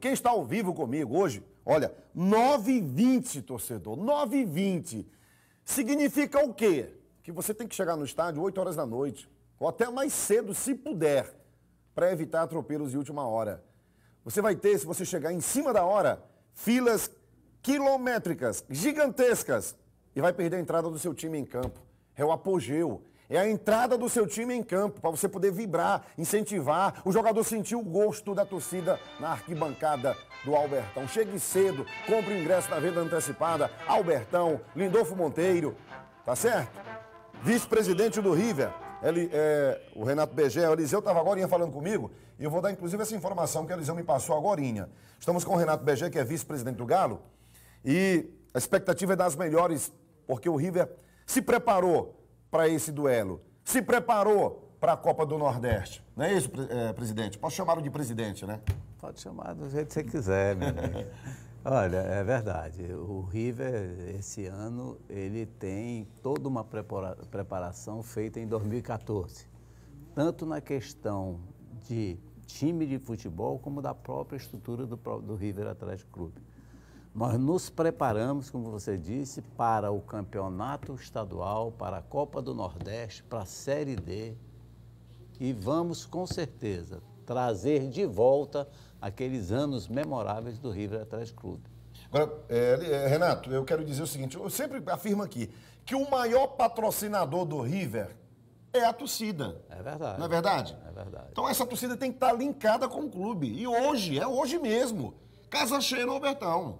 Quem está ao vivo comigo hoje, olha, 9h20, torcedor, 9h20. Significa o quê? Que você tem que chegar no estádio 8 horas da noite, ou até mais cedo, se puder, para evitar atropelos de última hora. Você vai ter, se você chegar em cima da hora, filas quilométricas, gigantescas, e vai perder a entrada do seu time em campo. É o apogeu, é a entrada do seu time em campo, para você poder vibrar, incentivar, o jogador sentir o gosto da torcida na arquibancada do Albertão. Chegue cedo, compre o ingresso da venda antecipada. Albertão, Lindolfo Monteiro, tá certo? Vice-presidente do River, ele, é, o Renato Begé, o Eliseu estava agora falando comigo, e eu vou dar inclusive essa informação que o Eliseu me passou agora. Estamos com o Renato Begé, que é vice-presidente do Galo, e a expectativa é das melhores, porque o River se preparou para esse duelo, se preparou para a Copa do Nordeste. Não é isso, é, presidente? Posso chamá-lo de presidente, né? Pode chamar do jeito que você quiser, meu amigo. Olha, é verdade. O River, esse ano, ele tem toda uma preparação feita em 2014. Tanto na questão de time de futebol, como da própria estrutura do, do River Atlético Clube. Nós nos preparamos, como você disse, para o campeonato estadual, para a Copa do Nordeste, para a Série D. E vamos, com certeza, trazer de volta aqueles anos memoráveis do River Atlético Clube. Agora, é, Renato, eu quero dizer o seguinte: eu sempre afirmo aqui que o maior patrocinador do River é a torcida. É verdade. Não é verdade? É verdade. Então essa torcida tem que estar linkada com o clube. E hoje, é hoje mesmo. Casa cheia no Albertão.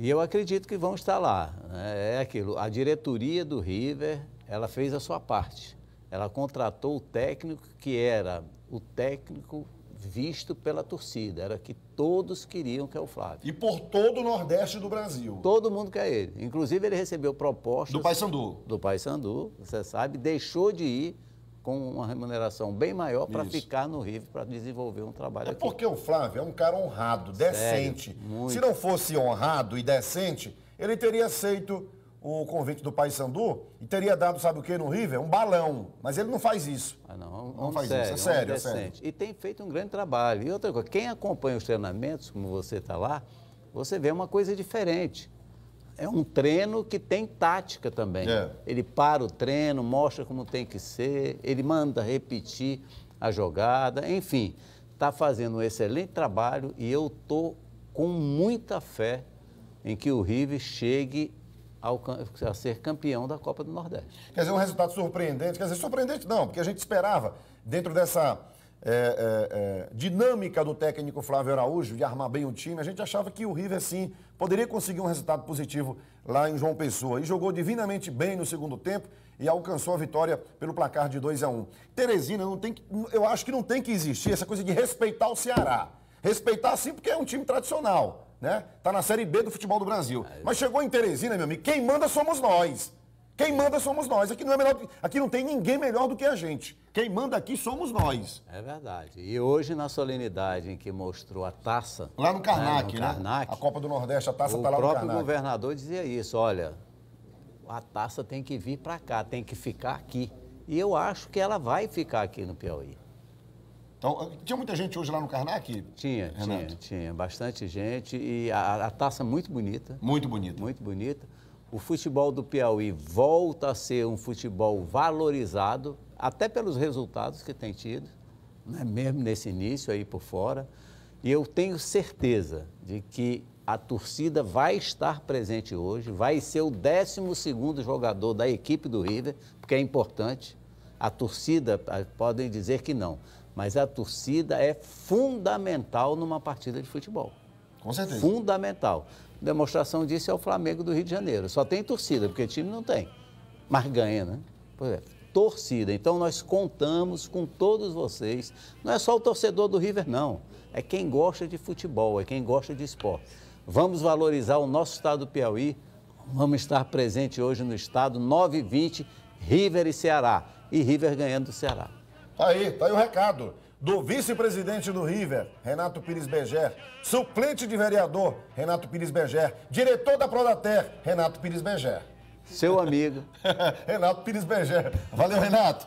E eu acredito que vão estar lá. Né? É aquilo, a diretoria do River, ela fez a sua parte. Ela contratou o técnico que era o técnico visto pela torcida, era que todos queriam que é o Flávio. E por todo o Nordeste do Brasil. Todo mundo quer ele. Inclusive ele recebeu propostas do Paysandu. Do Paysandu, você sabe, deixou de ir com uma remuneração bem maior para ficar no River, para desenvolver um trabalho é aqui. Porque o Flávio é um cara honrado, decente. Sério, Se não fosse honrado e decente, ele teria aceito o convite do Paysandu e teria dado, sabe o que, no River? É um balão. Mas ele não faz isso. Ah, não, é não faz sério, isso. É, é sério, é sério. E tem feito um grande trabalho. E outra coisa, quem acompanha os treinamentos, como você está lá, você vê uma coisa diferente é um treino que tem tática também. É. Ele para o treino, mostra como tem que ser, ele manda repetir a jogada, enfim, está fazendo um excelente trabalho e eu estou com muita fé em que o River chegue ao, a ser campeão da Copa do Nordeste. Quer dizer, um resultado surpreendente, quer dizer, surpreendente não, porque a gente esperava, dentro dessa é, é, é, dinâmica do técnico Flávio Araújo de armar bem o time, a gente achava que o River, sim, poderia conseguir um resultado positivo lá em João Pessoa. E jogou divinamente bem no segundo tempo e alcançou a vitória pelo placar de 2 a 1 um. Teresina, não tem que, eu acho que não tem que existir essa coisa de respeitar o Ceará. Respeitar, sim, porque é um time tradicional né? Tá na Série B do futebol do Brasil. É. Mas chegou em Teresina, meu amigo, quem manda somos nós. Quem manda somos nós. Aqui não, é melhor, aqui não tem ninguém melhor do que a gente. Quem manda aqui somos nós. É verdade. E hoje, na solenidade em que mostrou a taça. Lá no né, Karnak, né? No Karnak, né? A Copa do Nordeste, a taça está lá no O próprio governador dizia isso: olha, a taça tem que vir para cá, tem que ficar aqui. E eu acho que ela vai ficar aqui no Piauí. Então, ah, tinha muita gente hoje lá no Karnak? Tinha, Renato? tinha, tinha. Bastante gente. E a, a taça muito bonita. Muito bonita. Muito bonita o futebol do Piauí volta a ser um futebol valorizado, até pelos resultados que tem tido, né? mesmo nesse início aí por fora. E eu tenho certeza de que a torcida vai estar presente hoje, vai ser o 12 jogador da equipe do River, porque é importante. A torcida, podem dizer que não, mas a torcida é fundamental numa partida de futebol. Com certeza. Fundamental. Demonstração disso é o Flamengo do Rio de Janeiro. Só tem torcida, porque time não tem. Mas ganha, né? Pois é. Torcida. Então nós contamos com todos vocês. Não é só o torcedor do River, não. É quem gosta de futebol, é quem gosta de esporte. Vamos valorizar o nosso estado do Piauí. Vamos estar presente hoje no estado 9 20 River e Ceará. E River ganhando do Ceará. Tá aí, tá aí o recado do vice-presidente do River, Renato Pires Berger, suplente de vereador, Renato Pires Berger, diretor da Prodater, Renato Pires Berger. Seu amigo. Renato Pires Berger. Valeu, Renato.